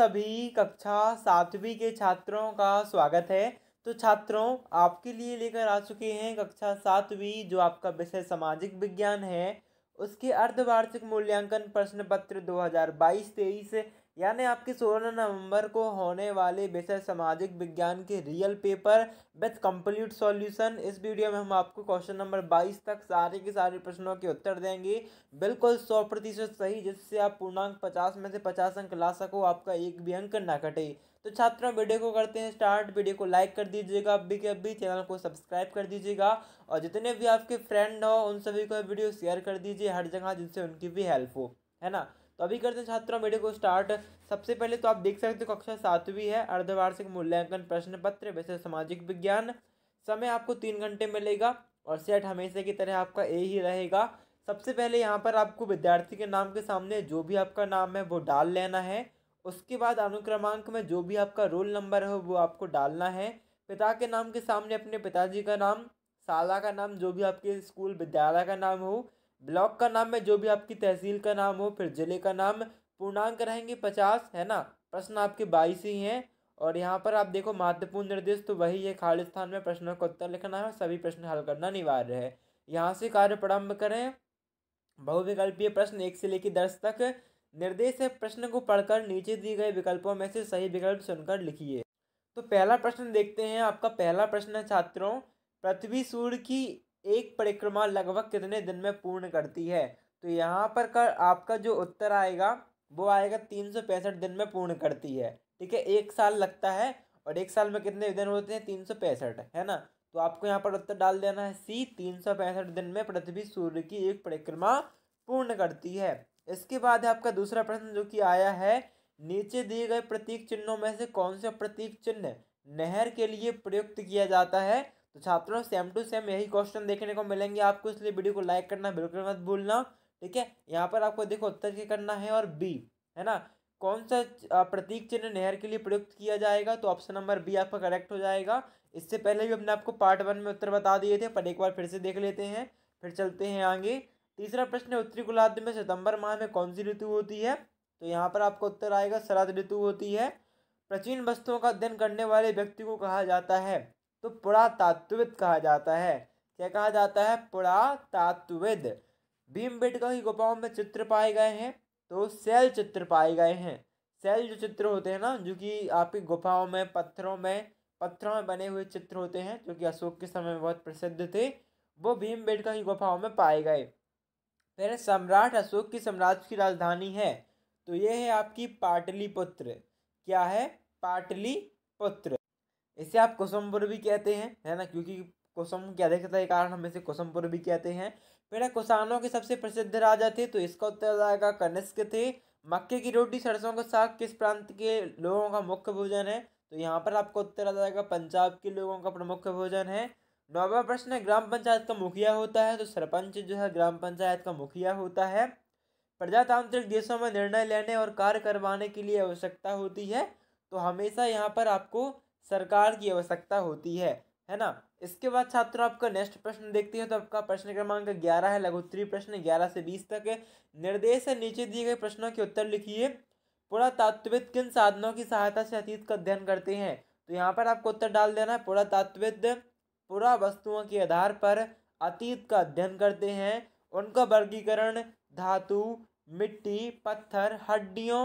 सभी कक्षा सातवीं के छात्रों का स्वागत है तो छात्रों आपके लिए लेकर आ चुके हैं कक्षा सातवीं जो आपका विषय सामाजिक विज्ञान है उसके अर्धवार्षिक मूल्यांकन प्रश्न पत्र दो हजार बाईस तेईस यानी आपकी 16 नवंबर को होने वाले विषय सामाजिक विज्ञान के real paper with complete solution इस वीडियो में हम आपको क्वेश्चन नंबर 22 तक सारे के सारे प्रश्नों के उत्तर देंगे बिल्कुल 100 प्रतिशत सही जिससे आप पूर्णांक 50 में से 50 अंक ला सको आपका एक भी अंक ना कटे तो छात्रों वीडियो को करते हैं स्टार्ट वीडियो को लाइक कर दीजिएगा अभी के अभी चैनल को सब्सक्राइब कर दीजिएगा और जितने भी आपके फ्रेंड हो उन सभी को वीडियो शेयर कर दीजिए हर जगह जिससे उनकी भी हेल्प हो है ना तो अभी करते हैं छात्रों वीडियो को स्टार्ट सबसे पहले तो आप देख सकते हो कक्षा सातवीं है अर्धवार्षिक मूल्यांकन प्रश्न पत्र वैसे सामाजिक विज्ञान समय आपको तीन घंटे मिलेगा और सेट हमेशा की तरह आपका ए ही रहेगा सबसे पहले यहाँ पर आपको विद्यार्थी के नाम के सामने जो भी आपका नाम है वो डाल लेना है उसके बाद अनुक्रमांक में जो भी आपका रोल नंबर है वो आपको डालना है पिता के नाम के सामने अपने पिताजी का नाम शाला का नाम जो भी आपके स्कूल विद्यालय का नाम हो ब्लॉक का नाम है जो भी आपकी तहसील का नाम हो फिर ज़िले का नाम पूर्णांक रहेंगे पचास है ना प्रश्न आपके बाईस ही हैं और यहाँ पर आप देखो महत्वपूर्ण निर्देश तो वही है खाली स्थान में प्रश्नों का उत्तर लिखना है सभी प्रश्न हल करना अनिवार्य है यहाँ से कार्य प्रारंभ करें बहुविकल्पीय प्रश्न एक से लेकर दस तक निर्देश है प्रश्न को पढ़कर नीचे दिए गए विकल्पों में से सही विकल्प सुनकर लिखिए तो पहला प्रश्न देखते हैं आपका पहला प्रश्न है छात्रों पृथ्वी सूर्य की एक परिक्रमा लगभग कितने दिन में पूर्ण करती है तो यहाँ पर का आपका जो उत्तर आएगा वो आएगा तीन सौ पैंसठ दिन में पूर्ण करती है ठीक है एक साल लगता है और एक साल में कितने दिन होते हैं तीन सौ पैंसठ है ना तो आपको यहाँ पर उत्तर डाल देना है सी तीन सौ पैंसठ दिन में पृथ्वी सूर्य की एक परिक्रमा पूर्ण करती है इसके बाद आपका दूसरा प्रश्न जो कि आया है नीचे दिए गए प्रतीक चिन्हों में से कौन सा प्रतीक चिन्ह नहर के लिए प्रयुक्त किया जाता है तो छात्रों सेम टू सेम यही क्वेश्चन देखने को मिलेंगे आपको इसलिए वीडियो को लाइक करना बिल्कुल मत भूलना ठीक है यहाँ पर आपको देखो उत्तर के करना है और बी है ना कौन सा प्रतीक चिन्ह नहर के लिए प्रयुक्त किया जाएगा तो ऑप्शन नंबर बी आपका करेक्ट हो जाएगा इससे पहले भी हमने आपको पार्ट वन में उत्तर बता दिए थे पर एक बार फिर से देख लेते हैं फिर चलते हैं आगे तीसरा प्रश्न उत्तरी गोलार्ध में सितंबर माह में कौन सी ऋतु होती है तो यहाँ पर आपका उत्तर आएगा शरद ऋतु होती है प्राचीन वस्तुओं का अध्ययन करने वाले व्यक्ति को कहा जाता है तो पुरातात्विद कहा जाता है क्या कहा जाता है पुरातात्विद भीम बेटका की गुफाओं में चित्र पाए गए हैं तो सेल चित्र पाए गए हैं सेल जो चित्र होते हैं ना जो कि आपकी गुफाओं में पत्थरों में पत्थरों में बने हुए चित्र होते हैं जो कि अशोक के समय में बहुत प्रसिद्ध थे वो भीम बेटका की गुफाओं में पाए गए फिर सम्राट अशोक की साम्राज्य की राजधानी है तो ये है आपकी पाटलिपुत्र क्या है पुत्र इसे आप कुसुमपुर भी कहते हैं है ना क्योंकि कुसुम के कारण हम इसे कुसुमपुर भी कहते हैं पेड़ा कुसानों के सबसे प्रसिद्ध राजा थे तो इसका उत्तर आएगा कनिष्क थे मक्के की रोटी सरसों का साग किस प्रांत के लोगों का मुख्य भोजन है तो यहाँ पर आपको उत्तर आ जाएगा पंजाब के लोगों का प्रमुख भोजन है नौवा प्रश्न ग्राम पंचायत का मुखिया होता है तो सरपंच जो है ग्राम पंचायत का मुखिया होता है प्रजातांत्रिक देशों में निर्णय लेने और कार्य करवाने के लिए आवश्यकता होती है तो हमेशा यहाँ पर आपको सरकार की आवश्यकता होती है है ना इसके बाद छात्रों आपका नेक्स्ट प्रश्न देखते हैं तो आपका प्रश्न क्रमांक ग्यारह है लघुत्तरी प्रश्न ग्यारह से बीस तक है निर्देश से नीचे दिए गए प्रश्नों के उत्तर लिखिए पुरातात्विक किन साधनों की सहायता से अतीत का अध्ययन करते हैं तो यहाँ पर आपको उत्तर डाल देना है पुरातात्विक पुरा वस्तुओं के आधार पर अतीत का अध्ययन करते हैं उनका वर्गीकरण धातु मिट्टी पत्थर हड्डियों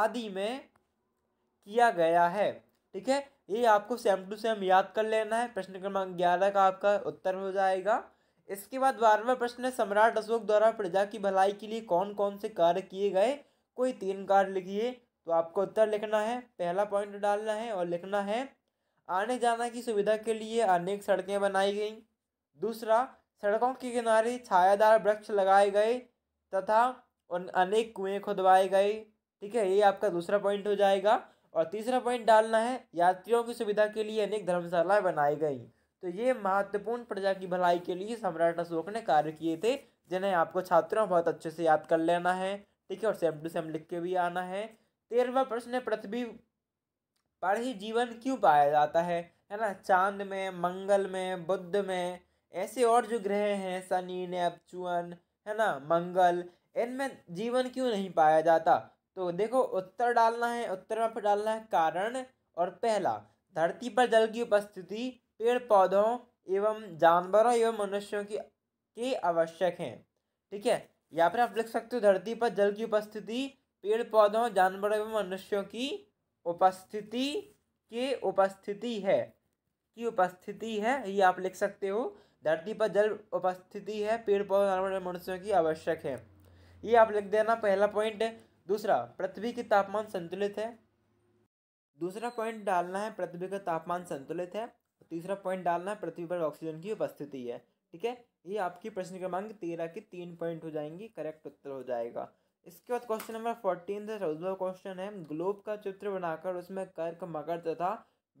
आदि में किया गया है ठीक है ये आपको सेम टू सेम याद कर लेना है प्रश्न क्रमांक ग्यारह का आपका उत्तर हो जाएगा इसके बाद बारहवा प्रश्न है सम्राट अशोक द्वारा प्रजा की भलाई के लिए कौन कौन से कार्य किए गए कोई तीन कार्य लिखिए तो आपको उत्तर लिखना है पहला पॉइंट डालना है और लिखना है आने जाने की सुविधा के लिए अनेक सड़कें बनाई गई दूसरा सड़कों के किनारे छायादार वृक्ष लगाए गए तथा अनेक कुएं खुदवाए गए ठीक है ये आपका दूसरा पॉइंट हो जाएगा और तीसरा पॉइंट डालना है यात्रियों की सुविधा के लिए अनेक धर्मशालाएं बनाई गई तो ये महत्वपूर्ण प्रजा की भलाई के लिए सम्राट अशोक ने कार्य किए थे जिन्हें आपको छात्रों बहुत अच्छे से याद कर लेना है ठीक है और सेम टू सेम लिख के भी आना है तेरहवा प्रश्न है पृथ्वी पर ही जीवन क्यों पाया जाता है है ना चांद में मंगल में बुद्ध में ऐसे और जो ग्रह हैं शनि नेपचुअन है ना मंगल इनमें जीवन क्यों नहीं पाया जाता तो देखो उत्तर डालना है उत्तर में फिर डालना है कारण और पहला धरती पर जल की उपस्थिति पेड़ पौधों एवं जानवरों एवं मनुष्यों की के आवश्यक हैं ठीक है या फिर आप लिख सकते हो धरती पर जल की उपस्थिति पेड़ पौधों जानवरों एवं मनुष्यों की उपस्थिति के उपस्थिति है की उपस्थिति है ये आप लिख सकते हो धरती पर जल उपस्थिति है पेड़ पौधों जानवरों एवं मनुष्यों की आवश्यक है ये आप लिख देना पहला पॉइंट दूसरा पृथ्वी की तापमान संतुलित है दूसरा पॉइंट डालना है पृथ्वी का तापमान संतुलित है तीसरा पॉइंट डालना है पृथ्वी पर ऑक्सीजन की उपस्थिति है ठीक है ये आपकी प्रश्न क्रमांक तेरह के तीन पॉइंट हो जाएंगी करेक्ट उत्तर हो जाएगा इसके बाद क्वेश्चन नंबर फोर्टीन से चौदवा क्वेश्चन है ग्लोब का चित्र बनाकर उसमें कर्क मकर तथा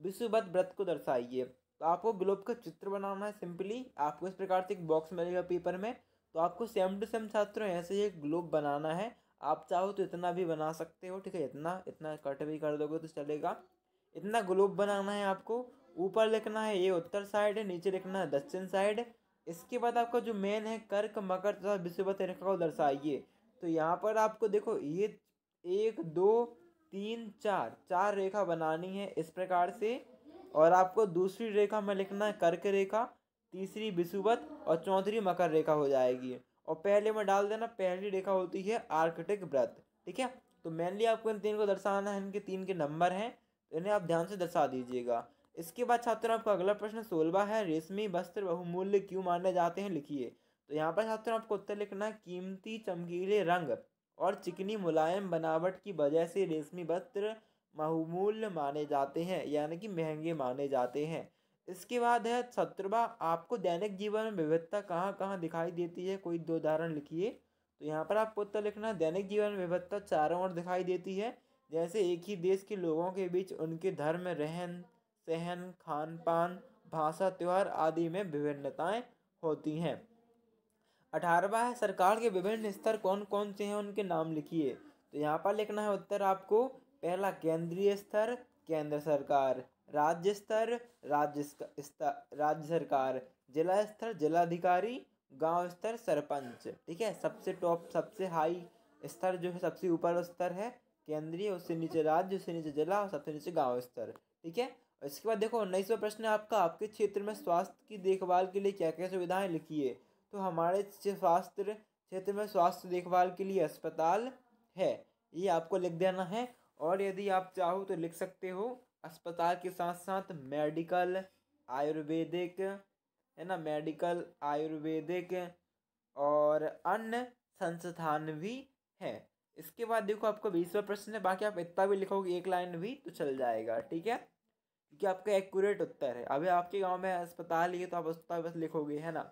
विश्ववत व्रत को दर्शाइए तो आपको ग्लोब का चित्र बनाना है सिंपली आपको इस प्रकार से एक बॉक्स मिलेगा पेपर में तो आपको सेम टू सेम छात्रों ऐसे ही ग्लोब बनाना है आप चाहो तो इतना भी बना सकते हो ठीक है इतना इतना कट भी कर दोगे तो चलेगा इतना ग्लोब बनाना है आपको ऊपर लिखना है ये उत्तर साइड है नीचे लिखना है दक्षिण साइड इसके बाद आपका जो मेन है कर्क मकर तथा विश्व रेखा को दर्शाइए तो यहाँ पर आपको देखो ये एक दो तीन चार चार रेखा बनानी है इस प्रकार से और आपको दूसरी रेखा में लिखना है कर्क रेखा तीसरी विषुवत और चौथी मकर रेखा हो जाएगी और पहले में डाल देना पहली रेखा होती है आर्कटिक व्रत ठीक है तो मेनली आपको इन तीन को दर्शाना है इनके तीन के नंबर हैं तो इन्हें आप ध्यान से दर्शा दीजिएगा इसके बाद छात्रों आपका अगला प्रश्न सोलवा है रेशमी वस्त्र बहुमूल्य क्यों माने जाते हैं लिखिए तो यहाँ पर छात्रों आपको उत्तर लिखना है कीमती चमकीले रंग और चिकनी मुलायम बनावट की वजह से रेशमी वस्त्र बहुमूल्य माने जाते हैं यानी कि महंगे माने जाते हैं इसके बाद है सत्रवा आपको दैनिक जीवन में विविधता कहाँ कहाँ दिखाई देती है कोई दो उदाहरण लिखिए तो यहाँ पर आपको उत्तर लिखना दैनिक जीवन में विविधता चारों ओर दिखाई देती है जैसे एक ही देश के लोगों के बीच उनके धर्म रहन सहन खान पान भाषा त्यौहार आदि में विभिन्नताएं होती हैं अठारहवा है सरकार के विभिन्न स्तर कौन कौन से हैं उनके नाम लिखिए तो यहाँ पर लिखना है उत्तर आपको पहला केंद्रीय स्तर केंद्र सरकार राज्य स्तर राज्य राज्य सरकार जिला स्तर जिलाधिकारी गांव स्तर सरपंच ठीक है सबसे टॉप सबसे हाई स्तर जो है सबसे ऊपर स्तर है केंद्रीय उससे नीचे राज्य उससे नीचे जिला और सबसे नीचे गांव स्तर ठीक है इसके बाद देखो उन्नीसवा प्रश्न है आपका आपके क्षेत्र में स्वास्थ्य की देखभाल के लिए क्या क्या सुविधाएं है तो हमारे स्वास्थ्य क्षेत्र में स्वास्थ्य देखभाल के लिए अस्पताल है ये आपको लिख देना है और यदि आप चाहो तो लिख सकते हो अस्पताल के साथ साथ मेडिकल आयुर्वेदिक है ना मेडिकल आयुर्वेदिक और अन्य संस्थान भी हैं इसके बाद देखो आपका बीसवा प्रश्न है बाकी आप इतना भी लिखोगे एक लाइन भी तो चल जाएगा ठीक है क्योंकि आपका एक्यूरेट उत्तर है अभी आपके गांव में अस्पताल ही तो आप अस्पताल बस लिखोगे है ना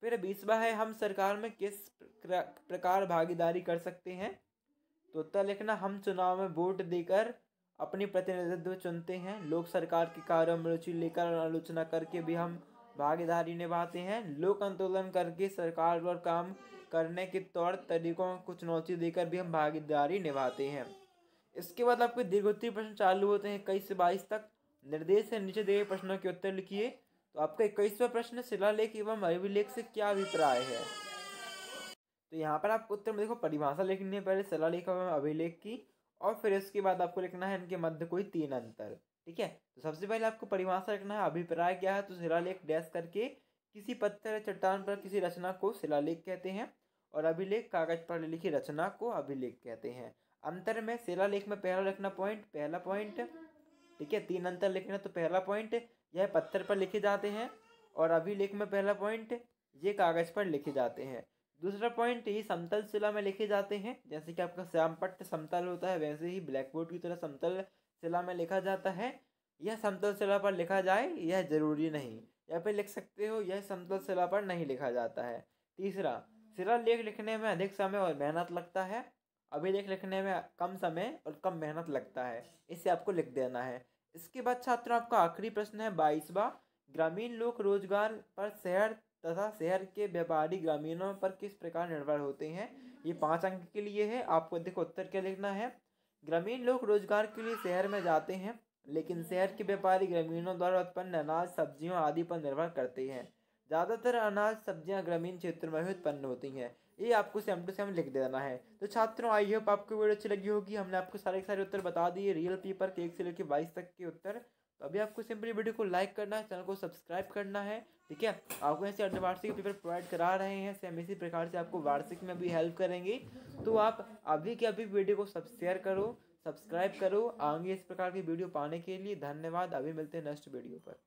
फिर बीसवा है हम सरकार में किस प्रकार भागीदारी कर सकते हैं तो उत्तर लिखना हम चुनाव में वोट देकर अपनी प्रतिनिधित्व चुनते हैं लोक सरकार के कार्यों में रुचि लेकर आलोचना करके भी हम भागीदारी निभाते हैं लोक आंदोलन करके सरकार पर काम करने के तौर तरीकों को चुनौती देकर भी हम भागीदारी निभाते हैं इसके बाद आपके दीर्घोत्तरी प्रश्न चालू होते हैं इक्कीस से बाईस तक निर्देश से नीचे दिए प्रश्नों के उत्तर लिखिए तो आपका इक्कीसवा प्रश्न शिलालेख एवं अभिलेख से क्या अभिप्राय है तो यहाँ पर आप उत्तर में देखो परिभाषा लिखनी है पहले शिलालेख एवं अभिलेख की और फिर इसके बाद आपको लिखना है इनके मध्य कोई तीन अंतर ठीक है तो सबसे पहले आपको परिभाषा रखना है अभिप्राय क्या है तो शिलालेख डैश करके किसी पत्थर या चट्टान पर किसी रचना को शिलालेख कहते हैं और अभिलेख कागज पर लिखी रचना को अभिलेख कहते हैं अंतर में शिलालेख में पहला लिखना पॉइंट पहला पॉइंट ठीक है तीन अंतर लिखना तो पहला पॉइंट यह पत्थर पर लिखे जाते हैं और अभिलेख में पहला पॉइंट ये कागज पर लिखे जाते हैं दूसरा पॉइंट ये समतल शिला में लिखे जाते हैं जैसे कि आपका श्यामपट्ट समतल होता है वैसे ही ब्लैकबोर्ड की तरह समतल शिला में लिखा जाता है यह समतल शिला पर लिखा जाए यह जरूरी नहीं या फिर लिख सकते हो यह समतल शिला पर नहीं लिखा जाता है तीसरा शिला लेख लिखने में अधिक समय और मेहनत लगता है अभिलेख लिखने में कम समय और कम मेहनत लगता है इसे आपको लिख देना है इसके बाद छात्रों आपका आखिरी प्रश्न है बाईसवा ग्रामीण लोक रोजगार पर शहर तथा शहर के व्यापारी ग्रामीणों पर किस प्रकार निर्भर होते हैं ये पाँच अंक के लिए है आपको देखो उत्तर क्या लिखना है ग्रामीण लोग रोजगार के लिए शहर में जाते हैं लेकिन शहर के व्यापारी ग्रामीणों द्वारा उत्पन्न अनाज सब्जियों आदि पर निर्भर करते हैं ज़्यादातर अनाज सब्जियां ग्रामीण क्षेत्रों में ही उत्पन्न होती हैं ये आपको सेम टू सेम लिख देना है तो छात्रों आई होप आपको वीडियो अच्छी लगी होगी हमने आपको सारे सारे उत्तर बता दिए रियल पेपर के एक से लेकर बाईस तक के उत्तर तो अभी आपको सिंपली वीडियो को लाइक करना है चैनल को सब्सक्राइब करना है ठीक है आपको ऐसे अर्धवार्षिक पेपर प्रोवाइड करा रहे हैं सेम इसी प्रकार से आपको वार्षिक में भी हेल्प करेंगे तो आप अभी के अभी वीडियो को सब शेयर करो सब्सक्राइब करो आगे इस प्रकार की वीडियो पाने के लिए धन्यवाद अभी मिलते हैं नेक्स्ट वीडियो पर